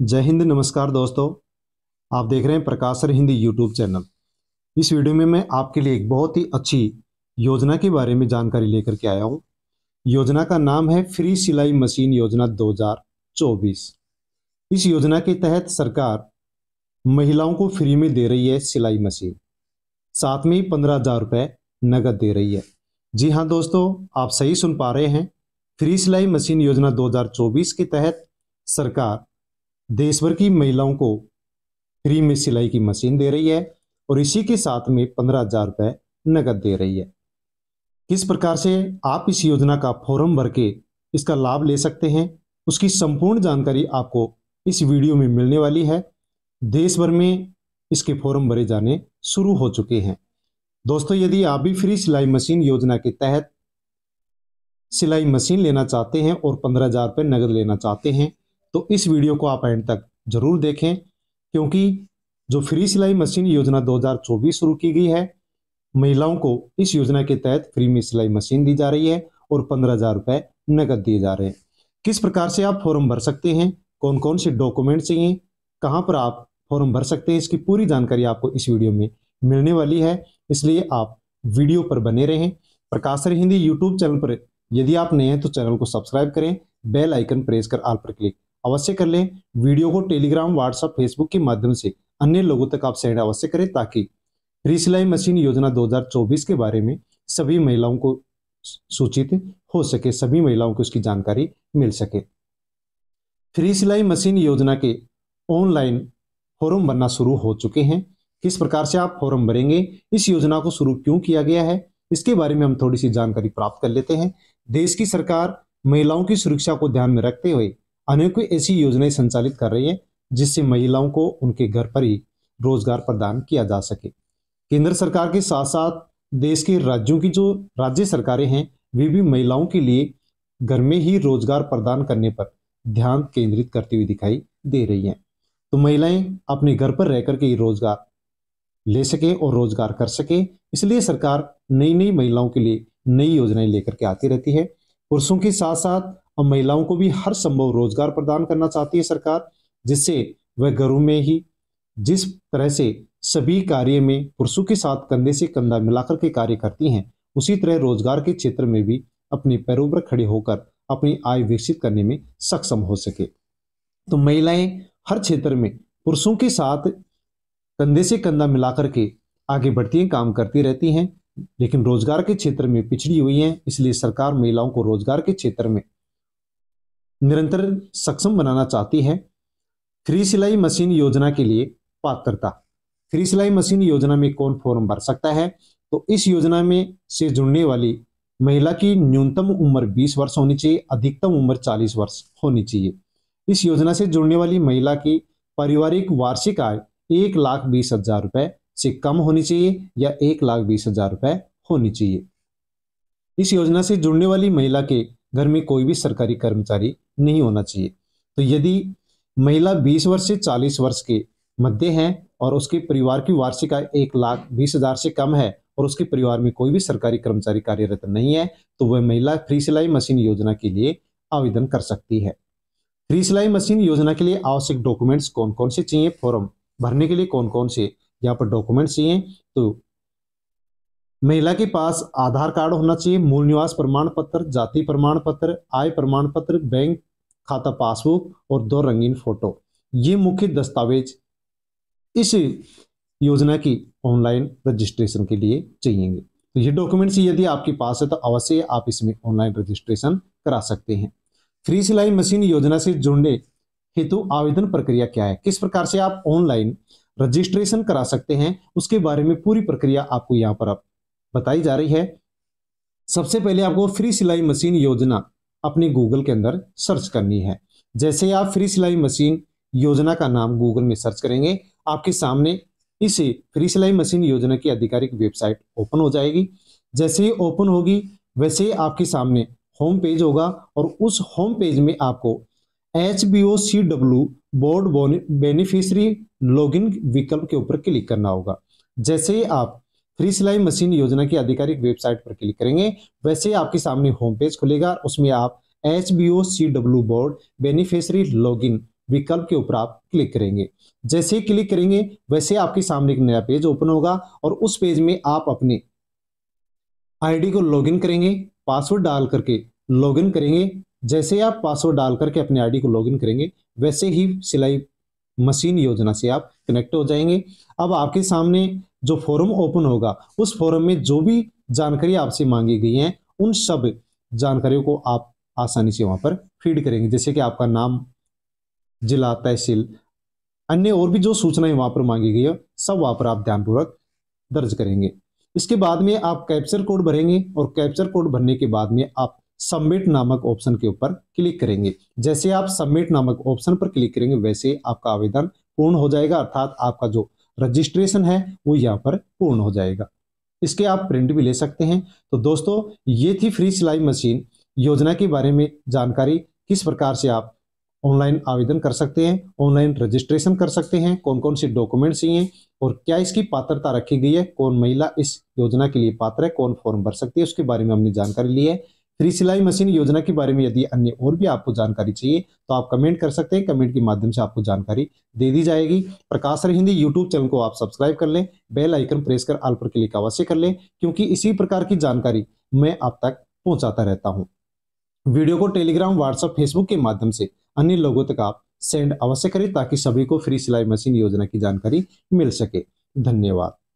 जय हिंद नमस्कार दोस्तों आप देख रहे हैं प्रकाशर हिंदी यूट्यूब चैनल इस वीडियो में मैं आपके लिए एक बहुत ही अच्छी योजना के बारे में जानकारी लेकर के आया हूँ योजना का नाम है फ्री सिलाई मशीन योजना 2024 इस योजना के तहत सरकार महिलाओं को फ्री में दे रही है सिलाई मशीन साथ में ही पंद्रह हज़ार नकद दे रही है जी हाँ दोस्तों आप सही सुन पा रहे हैं फ्री सिलाई मशीन योजना 2024 के तहत सरकार देश भर की महिलाओं को फ्री में सिलाई की मशीन दे रही है और इसी के साथ में पंद्रह हजार रुपये नकद दे रही है किस प्रकार से आप इस योजना का फॉर्म भर के इसका लाभ ले सकते हैं उसकी संपूर्ण जानकारी आपको इस वीडियो में मिलने वाली है देश भर में इसके फॉर्म भरे जाने शुरू हो चुके हैं दोस्तों यदि आप भी फ्री सिलाई मशीन योजना के तहत सिलाई मशीन लेना चाहते हैं और पंद्रह हज़ार रुपये नकद लेना चाहते हैं तो इस वीडियो को आप एंड तक जरूर देखें क्योंकि जो फ्री सिलाई मशीन योजना 2024 शुरू की गई है महिलाओं को इस योजना के तहत फ्री में सिलाई मशीन दी जा रही है और पंद्रह हज़ार रुपए नकद दिए जा रहे हैं किस प्रकार से आप फॉर्म भर सकते हैं कौन कौन से डॉक्यूमेंट चाहिए कहाँ पर आप फॉर्म भर सकते हैं इसकी पूरी जानकारी आपको इस वीडियो में मिलने वाली है इसलिए आप वीडियो पर बने रहें प्रकाश हिंदी यूट्यूब चैनल पर यदि आप नए हैं तो चैनल को सब्सक्राइब करें बेल आइकन प्रेस कर आल पर क्लिक अवश्य कर लें वीडियो को टेलीग्राम व्हाट्सएप फेसबुक के माध्यम से अन्य लोगों तक आप सेंड अवश्य करें ताकि रिसलाई मशीन योजना 2024 के बारे में सभी महिलाओं को सूचित हो सके सभी महिलाओं को इसकी जानकारी मिल सके फ्री सिलाई मशीन योजना के ऑनलाइन फॉरम भरना शुरू हो चुके हैं किस प्रकार से आप फॉरम भरेंगे इस योजना को शुरू क्यों किया गया है इसके बारे में हम थोड़ी सी जानकारी प्राप्त कर लेते हैं देश की सरकार महिलाओं की सुरक्षा को ध्यान में रखते हुए अनेकों ऐसी योजनाएं संचालित कर रही है जिससे महिलाओं को उनके घर पर ही रोजगार प्रदान किया जा सके केंद्र सरकार के साथ साथ देश के राज्यों की जो राज्य सरकारें हैं वे भी महिलाओं के लिए घर में ही रोजगार प्रदान करने पर ध्यान केंद्रित करती हुई दिखाई दे रही हैं तो महिलाएं अपने घर पर रह करके रोजगार ले सके और रोजगार कर सके इसलिए सरकार नई नई महिलाओं के लिए नई योजनाएं लेकर के आती रहती है पुरुषों के साथ साथ और महिलाओं को भी हर संभव रोजगार प्रदान करना चाहती है सरकार जिससे वह घरों में ही जिस तरह से सभी कार्य में पुरुषों के साथ कंधे से कंधा मिलाकर के कार्य करती हैं उसी तरह रोजगार के क्षेत्र में भी अपने पैरों पर खड़े होकर अपनी आय विकसित करने में सक्षम हो सके तो महिलाएं हर क्षेत्र में पुरुषों के साथ कंधे से कंधा मिलाकर के आगे बढ़ती हैं काम करती रहती हैं लेकिन रोजगार के क्षेत्र में पिछड़ी हुई हैं इसलिए सरकार महिलाओं को रोजगार के क्षेत्र में निरंतर सक्षम बनाना चाहती है फ्री सिलाई मशीन योजना के लिए पात्रता फ्री सिलाई मशीन योजना में कौन फॉर्म भर सकता है तो इस योजना में से जुड़ने वाली महिला की न्यूनतम उम्र 20 वर्ष होनी चाहिए अधिकतम उम्र 40 वर्ष होनी चाहिए इस योजना से जुड़ने वाली महिला की पारिवारिक वार्षिक आय एक लाख बीस हजार रुपए से कम होनी चाहिए या एक लाख बीस हजार रुपए होनी चाहिए इस योजना से जुड़ने वाली महिला के घर में कोई भी सरकारी कर्मचारी नहीं होना चाहिए तो यदि महिला 20 वर्ष से 40 वर्ष के मध्य है और उसके परिवार की वार्षिक आय एक लाख बीस हजार से कम है और उसके परिवार में कोई भी सरकारी कर्मचारी कार्यरत नहीं है तो वह महिला फ्री सिलाई मशीन योजना के लिए आवेदन कर सकती है फ्री सिलाई मशीन योजना के लिए आवश्यक डॉक्यूमेंट्स कौन कौन से चाहिए फॉर्म भरने के लिए कौन कौन से यहाँ पर डॉक्यूमेंट्स चाहिए तो महिला के पास आधार कार्ड होना चाहिए मूल निवास प्रमाण पत्र जाति प्रमाण पत्र आय प्रमाण पत्र बैंक खाता पासबुक और दो रंगीन फोटो ये मुख्य दस्तावेज इस योजना की ऑनलाइन रजिस्ट्रेशन के लिए चाहिएंगे तो ये डॉक्यूमेंट्स यदि आपके पास है तो अवश्य आप इसमें ऑनलाइन रजिस्ट्रेशन करा सकते हैं फ्री सिलाई मशीन योजना से जुड़ने हेतु आवेदन प्रक्रिया क्या है किस प्रकार से आप ऑनलाइन रजिस्ट्रेशन करा सकते हैं उसके बारे में पूरी प्रक्रिया आपको यहाँ पर बताई जा रही है सबसे पहले आपको फ्री सिलाई मशीन योजना अपने गूगल के अंदर सर्च करनी है जैसे आप फ्री सिलाई मशीन योजना का नाम गूगल में सर्च करेंगे आपके सामने इस फ्री सिलाई मशीन योजना की आधिकारिक वेबसाइट ओपन हो जाएगी जैसे ही ओपन होगी वैसे ही आपके सामने होम पेज होगा और उस होम पेज में आपको H B O C W board beneficiary login विकल्प के ऊपर क्लिक करना होगा जैसे ही आप फ्री सिलाई मशीन योजना की आधिकारिक वेबसाइट पर क्लिक करेंगे वैसे आपके सामने होम पेज खुलेगा उसमें आप H B O C W board beneficiary इन विकल्प के ऊपर आप क्लिक करेंगे जैसे ही क्लिक करेंगे वैसे आपके सामने एक नया पेज ओपन होगा और उस पेज में आप अपने आईडी को लॉगिन करेंगे पासवर्ड डाल करके लॉगिन करेंगे जैसे आप पासवर्ड डाल करके अपने आईडी को लॉगिन करेंगे वैसे ही सिलाई मशीन योजना से आप कनेक्ट हो जाएंगे अब आपके सामने जो फोरम ओपन होगा उस फोरम में जो भी जानकारी आपसे मांगी गई है उन सब जानकारियों को आप आसानी से वहां पर फीड करेंगे जैसे कि आपका नाम जिला तहसील अन्य और भी जो सूचनाएं वहां पर मांगी गई है सब वहां पर आप ध्यानपूर्वक दर्ज करेंगे इसके बाद में आप कैप्चर कोड भरेंगे और कैप्चर कोड भरने के बाद में आप सबमिट नामक ऑप्शन के ऊपर क्लिक करेंगे जैसे आप सबमिट नामक ऑप्शन पर क्लिक करेंगे वैसे आपका आवेदन पूर्ण हो जाएगा अर्थात आपका जो रजिस्ट्रेशन है वो यहाँ पर पूर्ण हो जाएगा इसके आप प्रिंट भी ले सकते हैं तो दोस्तों ये थी फ्री सिलाई मशीन योजना के बारे में जानकारी किस प्रकार से आप ऑनलाइन आवेदन कर सकते हैं ऑनलाइन रजिस्ट्रेशन कर सकते हैं कौन कौन से डॉक्यूमेंट्स चाहिए और क्या इसकी पात्रता रखी गई है कौन महिला इस योजना के लिए पात्र है कौन फॉर्म भर सकती है उसके बारे में हमने जानकारी ली है थ्री सिलाई मशीन योजना के बारे में यदि अन्य और भी आपको जानकारी चाहिए तो आप कमेंट कर सकते हैं कमेंट के माध्यम से आपको जानकारी दे दी जाएगी प्रकाश रे हिंदी यूट्यूब चैनल को आप सब्सक्राइब कर लें बेल आइकन प्रेस कर आल पर क्लिक अवश्य कर लें क्योंकि इसी प्रकार की जानकारी मैं आप तक पहुंचाता रहता हूँ वीडियो को टेलीग्राम व्हाट्सअप फेसबुक के माध्यम से अन्य लोगों तक आप सेंड अवश्य करें ताकि सभी को फ्री सिलाई मशीन योजना की जानकारी मिल सके धन्यवाद